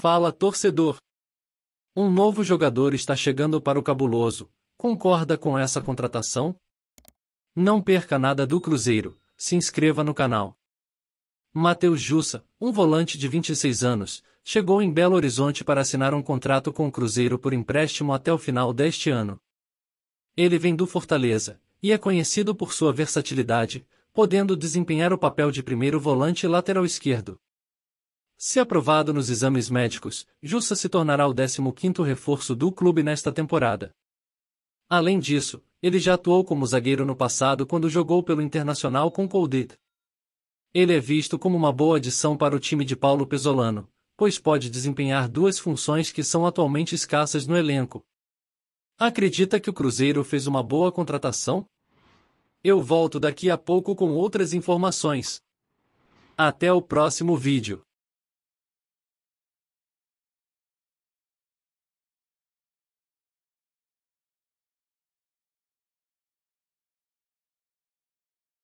Fala torcedor! Um novo jogador está chegando para o cabuloso. Concorda com essa contratação? Não perca nada do Cruzeiro. Se inscreva no canal. Matheus Jussa, um volante de 26 anos, chegou em Belo Horizonte para assinar um contrato com o Cruzeiro por empréstimo até o final deste ano. Ele vem do Fortaleza e é conhecido por sua versatilidade, podendo desempenhar o papel de primeiro volante lateral esquerdo. Se aprovado nos exames médicos, Jussa se tornará o 15º reforço do clube nesta temporada. Além disso, ele já atuou como zagueiro no passado quando jogou pelo Internacional com Coldit. Ele é visto como uma boa adição para o time de Paulo Pesolano, pois pode desempenhar duas funções que são atualmente escassas no elenco. Acredita que o Cruzeiro fez uma boa contratação? Eu volto daqui a pouco com outras informações. Até o próximo vídeo.